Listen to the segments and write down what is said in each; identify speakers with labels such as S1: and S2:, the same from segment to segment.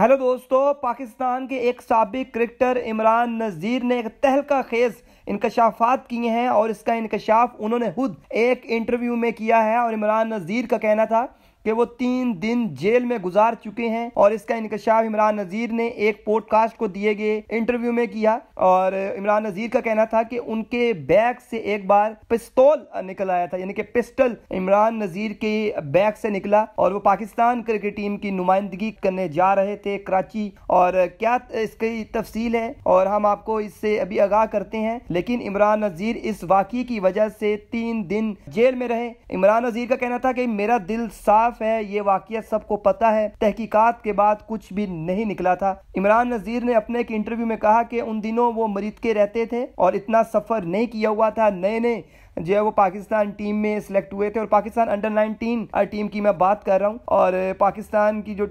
S1: hello दोस्तों पाकिस्तान के एक सबक क्रिकेटर इमरान नज़ीर ने एक तहलका खेज इनकशाफात किए हैं और इसका इंकशाफ उन्होंने खुद एक इंटरव्यू में किया है और इमरान नज़ीर का कहना था कि वो तीन दिन जेल में गुजार चुके हैं और इसका इंकशाफ इमरान नज़ीर ने एक पॉडकास्ट को दिए गए इंटरव्यू में किया और इमरान नज़ीर का कहना था कि उनके बैग से एक बार पिस्तौल निकल आया था यानी कि पिस्टल इमरान नज़ीर के बैग से निकला और वो पाकिस्तान क्रिकेट टीम की नुमाइंदगी करने जा रहे थे कराची और क्या इसकी तफसील है और हम आपको इससे अभी आगाह करते हैं लेकिन इमरान नज़ीर इस वाकई की वजह से तीन दिन जेल में रहे इमरान नज़ीर का कहना था कि मेरा दिल साफ साफ है ये वाक्य सबको पता है तहकीकात के बाद कुछ भी नहीं निकला था इमरान नजीर ने अपने एक इंटरव्यू में कहा कि उन दिनों वो मरीद के रहते थे और इतना सफ़र नहीं किया हुआ था नए नए जो है वो पाकिस्तान टीम में सिलेक्ट हुए थे और पाकिस्तान अंडर नाइनटीन टीम की मैं बात कर रहा हूँ और पाकिस्तान की जो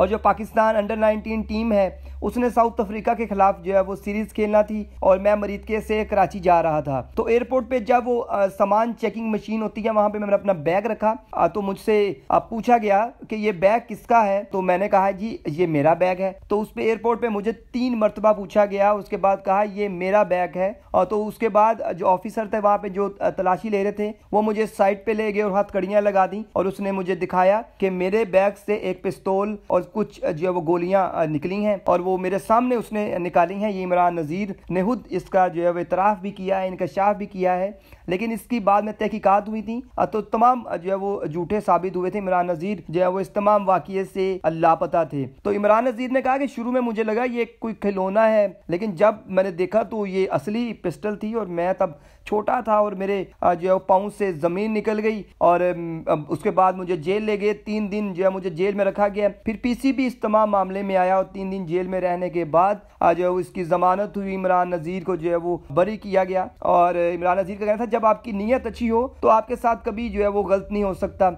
S1: और जो पाकिस्तान अंडर नाइनटीन टीम है उसने साउथ अफ्रीका के खिलाफ जो है वो सीरीज खेलना थी और मैं के से कराची जा रहा था तो एयरपोर्ट पे जब वो सामान चेकिंग मशीन होती है वहां पे मैंने अपना बैग रखा तो मुझसे पूछा गया कि ये बैग किसका है तो मैंने कहा जी ये मेरा बैग है तो उस पर एयरपोर्ट पे मुझे तीन मरतबा पूछा गया उसके बाद कहा ये मेरा बैग है और तो उसके बाद जो ऑफिसर थे वहां पे जो तलाशी ले रहे थे वो मुझे साइड पे ले गए और हथकड़ियां लगा दी और उसने मुझे दिखाया कि मेरे बैग से एक पिस्तौल और कुछ जो है वो गोलियां निकली हैं और वो मेरे सामने उसने निकाली हैं ये इमरान नज़ीर ने खुद इसका जो है वो इतराफ़ भी किया है इनकशाफ भी किया है लेकिन इसकी बाद में तहकीकत हुई थी तो तमाम जो है वो झूठे साबित हुए थे इमरान नज़ीर जो है वो इस तमाम वाक़े से लापता थे तो इमरान नज़ीर ने कहा कि शुरू में मुझे लगा ये कोई खिलौना है लेकिन जब मैंने देखा तो ये असली पिस्टल थी और मैं तब छोटा था और मेरे मेरे जो है पाँव से ज़मीन निकल गई और उसके बाद मुझे जेल ले गए तीन दिन जो है मुझे जेल में रखा गया फिर पीसीबी इस तमाम मामले में आया और तीन दिन जेल में रहने के बाद जो है उसकी ज़मानत हुई इमरान नज़ीर को जो है वो बरी किया गया और इमरान नज़ीर का कहना था जब आपकी नीयत अच्छी हो तो आपके साथ कभी जो है वो गलत नहीं हो सकता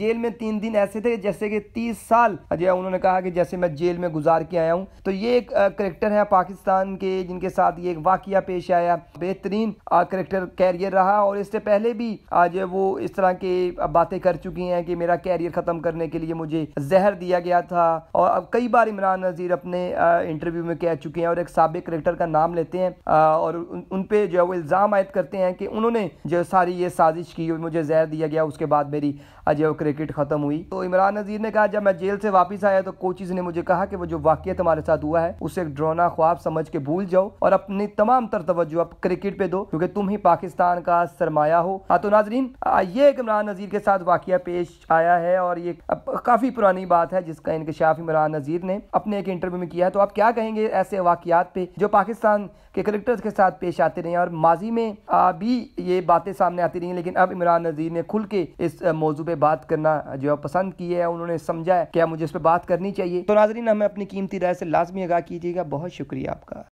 S1: जेल में तीन दिन ऐसे थे जैसे कि तीस साल जो है उन्होंने कहा कि जैसे मैं जेल में गुजार के आया हूँ तो ये एक करेक्टर है पाकिस्तान के जिनके साथ ये एक वाक़ पेश आया बेहतरीन करेक्टर कैरियर रहा किया और इससे पहले भी आज वो इस तरह के बातें कर चुकी हैं कि मेरा कैरियर ख़त्म करने के लिए मुझे जहर दिया गया था और अब कई बार इमरान नज़ीर अपने इंटरव्यू में कह चुके हैं और एक सबक क्रिकेटर का नाम लेते हैं और उन, पर जो है वो इल्ज़ाम आयद करते हैं कि उन्होंने जो सारी ये साजिश की मुझे जहर दिया गया उसके बाद मेरी आज वो क्रिकेट ख़त्म हुई तो इमरान नज़ीर ने कहा जब मैं जेल से वापस आया तो कोचिज़ ने मुझे कहा कि वो जो वाक्य तुम्हारे साथ हुआ है उसे एक ड्रोना ख्वाब समझ के भूल जाओ और अपनी तमाम तर तवज्जो अब क्रिकेट पे दो क्योंकि तुम ही पाकिस्तान का पास सरमाया हो हाँ, तो नाजरीन ये एक इमरान नज़ीर के साथ वाक़ पेश आया है और ये काफ़ी पुरानी बात है जिसका इंकशाफ इमरान नज़ीर ने अपने एक इंटरव्यू में किया है तो आप क्या कहेंगे ऐसे वाक़ात पे जो पाकिस्तान के करेक्टर्स के साथ पेश आते रहे और माजी में भी ये बातें सामने आती रही लेकिन अब इमरान नज़ीर ने खुल के इस मौजू पर बात करना जो है पसंद की है उन्होंने समझा है क्या मुझे इस पर बात करनी चाहिए तो नाजरीन हमें अपनी कीमती राय से लाजमी आगा कीजिएगा बहुत शुक्रिया आपका